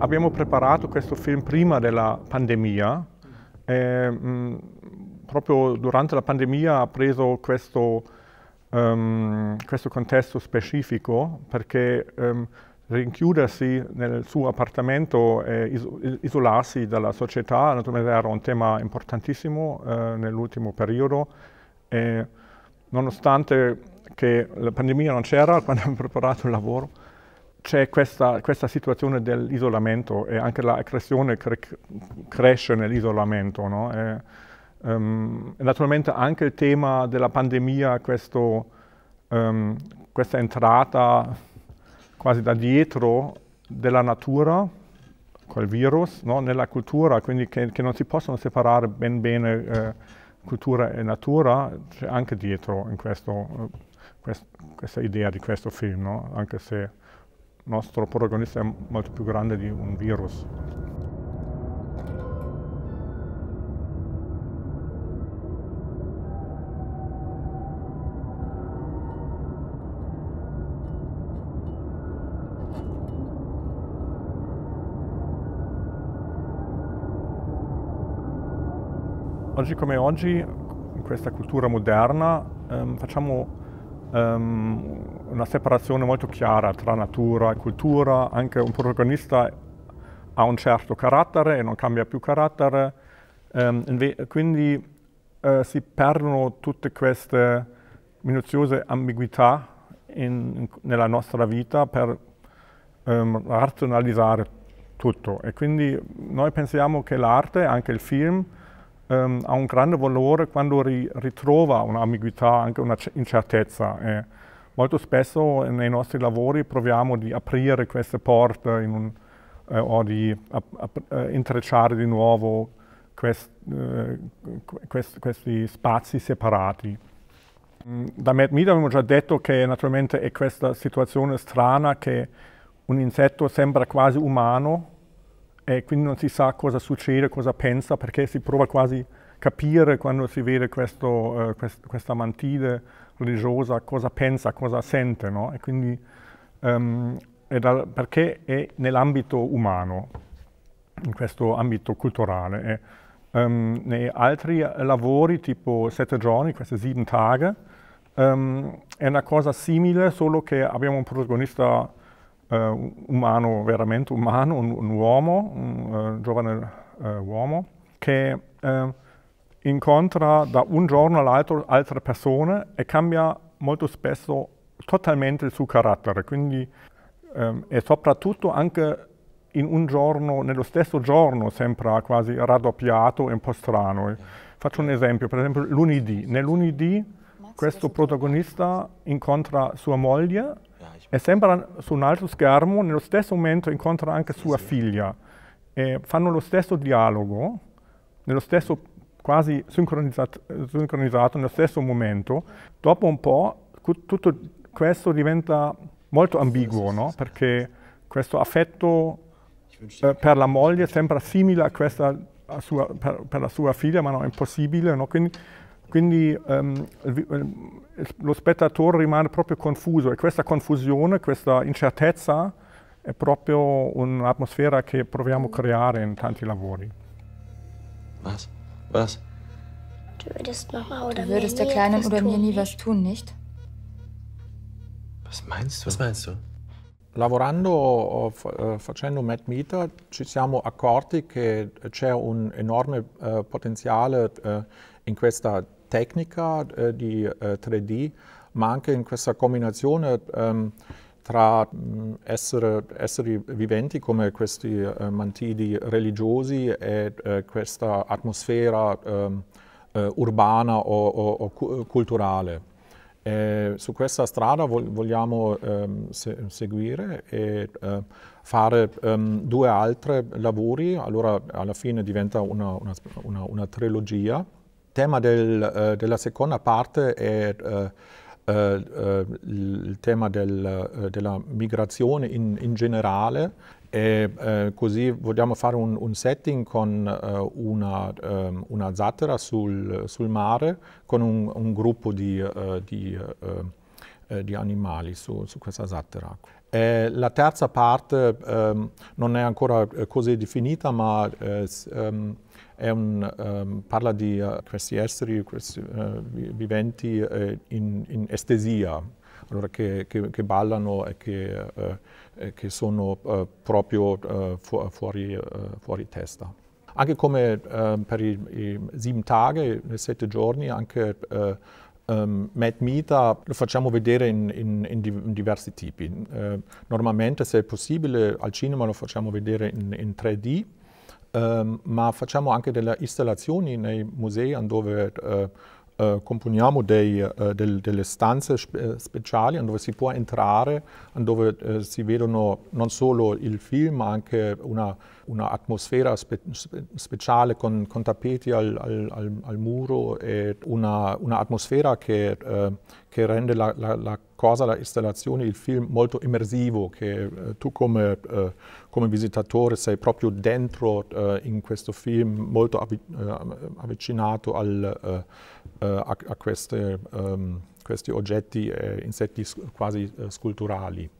Abbiamo preparato questo film prima della pandemia. E, mh, mm, proprio durante la pandemia ha preso questo, um, questo contesto specifico perché um, rinchiudersi nel suo appartamento e is isolarsi dalla società naturalmente era un tema importantissimo eh, nell'ultimo periodo e nonostante che la pandemia non c'era quando abbiamo preparato il lavoro c'è questa, questa, situazione dell'isolamento e anche l'aggressione cre cresce nell'isolamento. No? E, um, naturalmente anche il tema della pandemia, questo, um, questa entrata quasi da dietro della natura, col virus, no? nella cultura, quindi che, che, non si possono separare ben bene eh, cultura e natura, c'è anche dietro in questo, eh, quest questa idea di questo film, no? anche se nostro protagonista è molto più grande di un virus. Oggi come oggi, in questa cultura moderna, ehm, facciamo um, una separazione molto chiara tra natura e cultura, anche un protagonista ha un certo carattere e non cambia più carattere, um, quindi uh, si perdono tutte queste minuziose ambiguità in, in, nella nostra vita per um, razionalizzare tutto e quindi noi pensiamo che l'arte, anche il film, ehm, ha un grande valore quando ri ritrova un'ambiguità, anche una incertezza. E eh. molto spesso nei nostri lavori proviamo di aprire queste porte un, eh, o di eh, intrecciare di nuovo quest, eh, quest, questi spazi separati. Mm, da Mad Media abbiamo già detto che naturalmente è questa situazione strana che un insetto sembra quasi umano e quindi non si sa cosa succede, cosa pensa, perché si prova quasi a capire quando si vede questo, eh, quest questa mantide religiosa, cosa pensa, cosa sente, no? E quindi um, è da, perché è nell'ambito umano, in questo ambito culturale. E, um, nei altri lavori, tipo sette giorni, queste sieben Tage, um, è una cosa simile, solo che abbiamo un protagonista eh, umano, veramente umano, un, un uomo, un uh, giovane uh, uomo, che uh, incontra da un giorno all'altro altre persone e cambia molto spesso totalmente il suo carattere. Quindi, um, e soprattutto anche in un giorno, nello stesso giorno, sembra quasi raddoppiato e un po' strano. Faccio un esempio, per esempio lunedì. Nel lunedì questo protagonista incontra sua moglie e sembra su un altro schermo, nello stesso momento incontra anche sua sì. figlia, e fanno lo stesso dialogo, nello stesso quasi sincronizzato, sincronizzato nello stesso momento, dopo un po' tutto questo diventa molto ambiguo, no? perché questo affetto eh, per la moglie sembra simile a questa a sua, per, per, la sua figlia, ma no, è impossibile. No? Quindi quindi ehm, ehm lo spettatore rimane proprio confuso e questa confusione, questa incertezza è proprio un'atmosfera che proviamo a creare in tanti lavori. Was? Was? Du würdest Mama oder du würdest der Kleinen oder mir nie was tun, nicht? Was meinst du? Was meinst du? Lavorando, eh, facendo Mad Meter, ci siamo accorti che c'è un enorme eh, potenziale eh, in questa tecnica di 3D, ma anche in questa combinazione ehm, tra mm, essere, esseri viventi come questi mantidi religiosi e questa atmosfera ehm, urbana o, o, o culturale. Eh, su questa strada vogliamo ehm, se seguire e eh, fare ehm, due altri lavori, allora alla fine diventa una, una, una, una trilogia. Il tema del, eh, della seconda parte è eh, eh, il tema del, eh, della migrazione in, in generale e, eh, così vogliamo fare un, un setting con eh, una, eh, una, zattera sul, sul, mare, con un, un gruppo di, eh, di, eh, eh, di animali su, su, questa zattera. E la terza parte ehm, non è ancora così definita, ma ehm, un, ehm, parla di questi esseri questi, viventi in, in estesia, allora che, che, che, ballano e che, eh, che sono eh, proprio eh, fu fuori, eh, fuori, testa. Anche come eh, per i, i, sieben Tage, i sette giorni, anche Um, eh, ehm, Mad Mita lo facciamo vedere in, in, in, in diversi tipi. Uh, normalmente, se è possibile, al cinema lo facciamo vedere in, 3D, um, ehm, ma facciamo anche delle installazioni nei musei dove uh, eh, componiamo dei, eh, del, delle stanze spe eh, speciali dove si può entrare, dove eh, si vedono non solo il film ma anche un'atmosfera spe speciale con, con, tappeti al, al, al muro e un'atmosfera che, eh, che, rende la, la, la cosa la installazione, il film molto immersivo, che eh, tu come, eh, come, visitatore sei proprio dentro eh, in questo film, molto avvi eh, avvicinato al, eh, a, a queste, um, questi oggetti e insetti quasi sculturali.